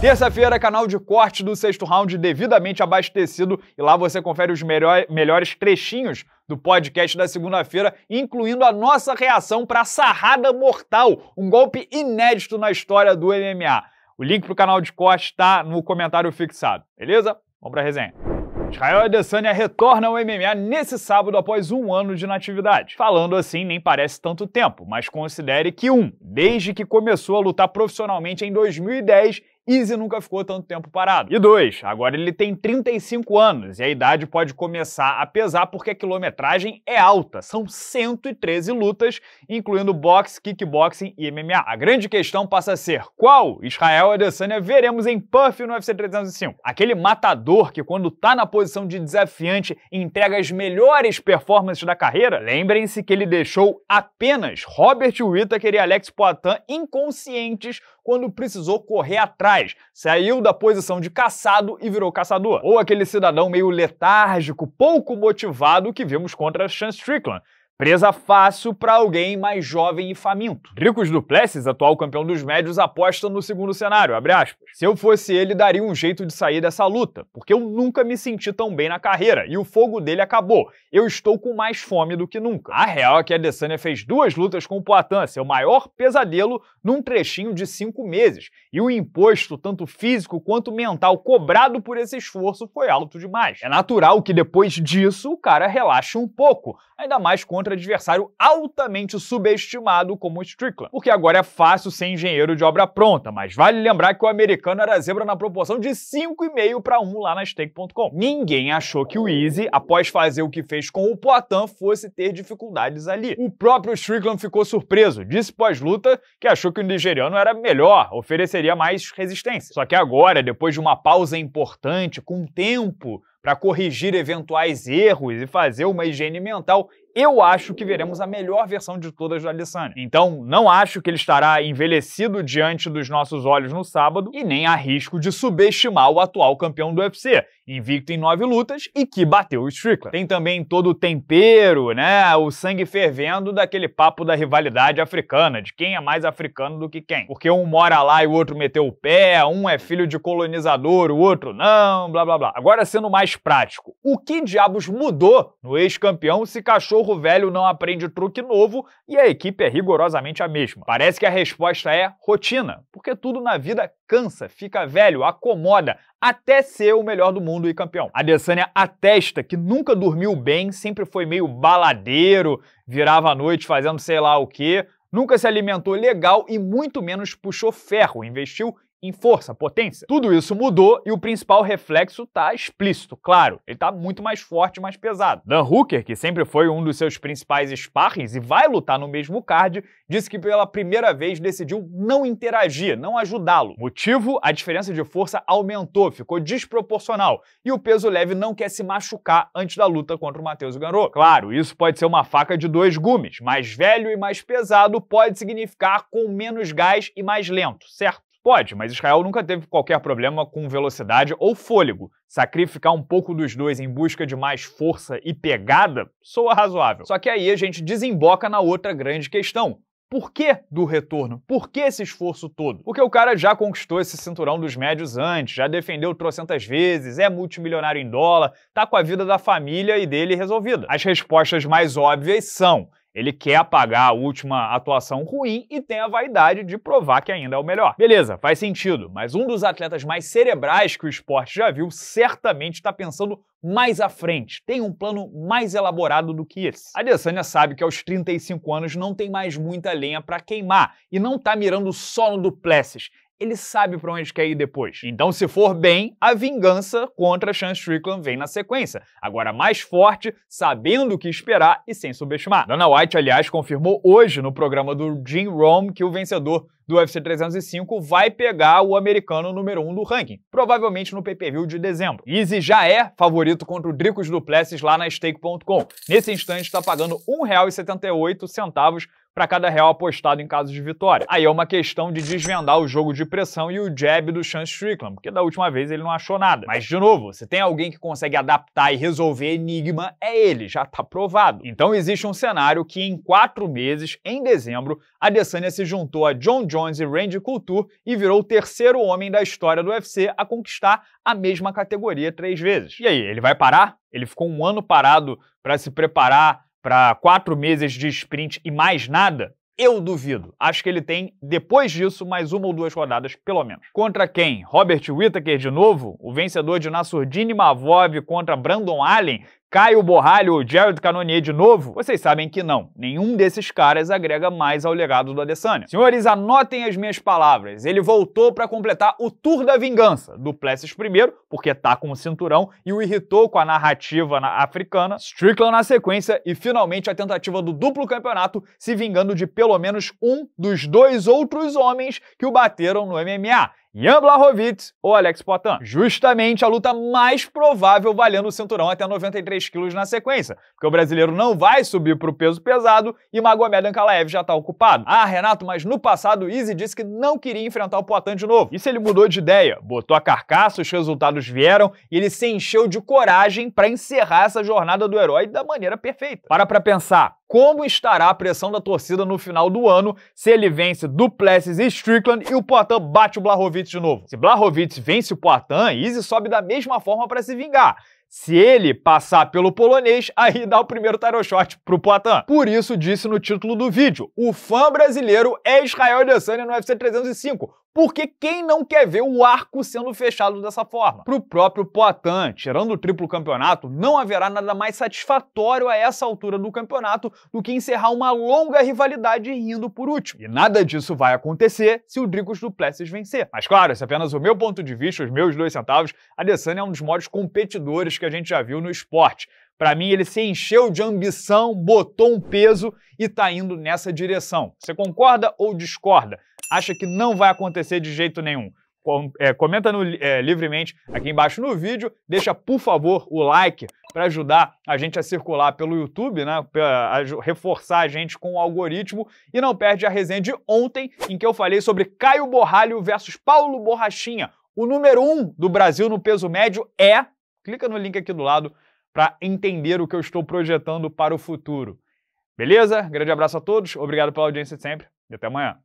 Terça-feira, canal de corte do sexto round devidamente abastecido e lá você confere os melhores trechinhos do podcast da segunda-feira, incluindo a nossa reação para a sarrada mortal, um golpe inédito na história do MMA. O link para o canal de corte está no comentário fixado, beleza? Vamos para a resenha. Israel Adesanya retorna ao MMA nesse sábado após um ano de natividade. Falando assim, nem parece tanto tempo, mas considere que um, desde que começou a lutar profissionalmente em 2010 Easy nunca ficou tanto tempo parado. E dois, agora ele tem 35 anos e a idade pode começar a pesar porque a quilometragem é alta. São 113 lutas, incluindo boxe, kickboxing e MMA. A grande questão passa a ser qual Israel Adesanya veremos em Puff no UFC 305. Aquele matador que quando tá na posição de desafiante entrega as melhores performances da carreira? Lembrem-se que ele deixou apenas Robert Whittaker e Alex Poitin inconscientes quando precisou correr atrás, saiu da posição de caçado e virou caçador. Ou aquele cidadão meio letárgico, pouco motivado que vimos contra Sean Strickland Presa fácil para alguém mais jovem e faminto. Ricos Duplessis, atual campeão dos médios, aposta no segundo cenário, Se eu fosse ele, daria um jeito de sair dessa luta, porque eu nunca me senti tão bem na carreira e o fogo dele acabou. Eu estou com mais fome do que nunca. A real é que a Adesanya fez duas lutas com o Poitin, seu maior pesadelo, num trechinho de cinco meses. E o imposto, tanto físico quanto mental, cobrado por esse esforço foi alto demais. É natural que depois disso o cara relaxe um pouco, ainda mais contra contra adversário altamente subestimado como o Strickland. Porque agora é fácil ser engenheiro de obra pronta, mas vale lembrar que o americano era zebra na proporção de 5,5 para 1 lá na stake.com. Ninguém achou que o Easy, após fazer o que fez com o Poitin, fosse ter dificuldades ali. O próprio Strickland ficou surpreso, disse pós-luta que achou que o nigeriano era melhor, ofereceria mais resistência. Só que agora, depois de uma pausa importante, com tempo para corrigir eventuais erros e fazer uma higiene mental, eu acho que veremos a melhor versão de todas do Adesanya. Então, não acho que ele estará envelhecido diante dos nossos olhos no sábado e nem arrisco de subestimar o atual campeão do UFC invicto em nove lutas e que bateu o Strickland. Tem também todo o tempero, né, o sangue fervendo daquele papo da rivalidade africana, de quem é mais africano do que quem. Porque um mora lá e o outro meteu o pé, um é filho de colonizador, o outro não, blá blá blá. Agora sendo mais prático, o que diabos mudou no ex-campeão se cachorro velho não aprende truque novo e a equipe é rigorosamente a mesma? Parece que a resposta é rotina, porque tudo na vida cansa, fica velho, acomoda, até ser o melhor do mundo e campeão. A Adesanya atesta que nunca dormiu bem, sempre foi meio baladeiro, virava à noite fazendo sei lá o quê, nunca se alimentou legal e muito menos puxou ferro, investiu em força, potência. Tudo isso mudou e o principal reflexo tá explícito, claro. Ele tá muito mais forte, mais pesado. Dan Hooker, que sempre foi um dos seus principais sparrings e vai lutar no mesmo card, disse que pela primeira vez decidiu não interagir, não ajudá-lo. Motivo? A diferença de força aumentou, ficou desproporcional e o peso leve não quer se machucar antes da luta contra o Matheus Garou. Claro, isso pode ser uma faca de dois gumes. Mais velho e mais pesado pode significar com menos gás e mais lento, certo? Pode, mas Israel nunca teve qualquer problema com velocidade ou fôlego. Sacrificar um pouco dos dois em busca de mais força e pegada soa razoável. Só que aí a gente desemboca na outra grande questão. Por que do retorno? Por que esse esforço todo? Porque o cara já conquistou esse cinturão dos médios antes, já defendeu trocentas vezes, é multimilionário em dólar, tá com a vida da família e dele resolvida. As respostas mais óbvias são ele quer apagar a última atuação ruim e tem a vaidade de provar que ainda é o melhor. Beleza, faz sentido, mas um dos atletas mais cerebrais que o esporte já viu certamente está pensando mais à frente, tem um plano mais elaborado do que esse. A Adesanya sabe que aos 35 anos não tem mais muita lenha para queimar e não está mirando só no Duplessis ele sabe para onde quer ir depois. Então, se for bem, a vingança contra Sean Strickland vem na sequência. Agora mais forte, sabendo o que esperar e sem subestimar. Dana White, aliás, confirmou hoje no programa do Jim Rome que o vencedor do UFC 305 vai pegar o americano número 1 um do ranking, provavelmente no pay-per-view de dezembro. Easy já é favorito contra o Dricos Duplessis lá na stake.com. Nesse instante está pagando R$ 1,78 para cada real apostado em caso de vitória. Aí é uma questão de desvendar o jogo de pressão e o jab do Sean Strickland, porque da última vez ele não achou nada. Mas, de novo, se tem alguém que consegue adaptar e resolver enigma, é ele, já tá provado. Então existe um cenário que em quatro meses, em dezembro, a Adesanya se juntou a John Jones e Randy Couture e virou o terceiro homem da história do UFC a conquistar a mesma categoria três vezes. E aí, ele vai parar? Ele ficou um ano parado para se preparar para quatro meses de sprint e mais nada? Eu duvido. Acho que ele tem, depois disso, mais uma ou duas rodadas, pelo menos. Contra quem? Robert Whittaker de novo? O vencedor de Nassurdini Mavov contra Brandon Allen? Caio Borralho ou Jared Cannonier de novo? Vocês sabem que não. Nenhum desses caras agrega mais ao legado do Adesanya. Senhores, anotem as minhas palavras. Ele voltou para completar o Tour da Vingança do Plessis primeiro, porque tá com o cinturão e o irritou com a narrativa na africana, Strickland na sequência e finalmente a tentativa do duplo campeonato se vingando de pelo menos um dos dois outros homens que o bateram no MMA. Jan Blachowicz ou Alex Poitin. Justamente a luta mais provável valendo o cinturão até 93 quilos na sequência, porque o brasileiro não vai subir para o peso pesado e Magomed Ankalaev já está ocupado. Ah, Renato, mas no passado o Easy disse que não queria enfrentar o Poitin de novo. E se ele mudou de ideia? Botou a carcaça, os resultados vieram e ele se encheu de coragem para encerrar essa jornada do herói da maneira perfeita. Para para pensar, como estará a pressão da torcida no final do ano se ele vence Duplessis e Strickland e o Poitin bate o Blahovic de novo. Se Blahovic vence o Poitin, Easy sobe da mesma forma para se vingar. Se ele passar pelo polonês, aí dá o primeiro title shot pro Poitin. Por isso disse no título do vídeo, o fã brasileiro é Israel Adesanya no UFC 305, porque quem não quer ver o arco sendo fechado dessa forma? Para o próprio Poitin, tirando o triplo campeonato, não haverá nada mais satisfatório a essa altura do campeonato do que encerrar uma longa rivalidade rindo por último. E nada disso vai acontecer se o Dricos Duplessis vencer. Mas claro, esse é apenas o meu ponto de vista, os meus dois centavos. Adesanya é um dos maiores competidores que a gente já viu no esporte. Para mim, ele se encheu de ambição, botou um peso e está indo nessa direção. Você concorda ou discorda? acha que não vai acontecer de jeito nenhum? Com, é, comenta no, é, livremente aqui embaixo no vídeo, deixa por favor o like para ajudar a gente a circular pelo YouTube, né? Pra reforçar a gente com o algoritmo e não perde a resenha de ontem em que eu falei sobre Caio Borralho versus Paulo Borrachinha. O número um do Brasil no peso médio é, clica no link aqui do lado para entender o que eu estou projetando para o futuro. Beleza? Grande abraço a todos, obrigado pela audiência de sempre e até amanhã.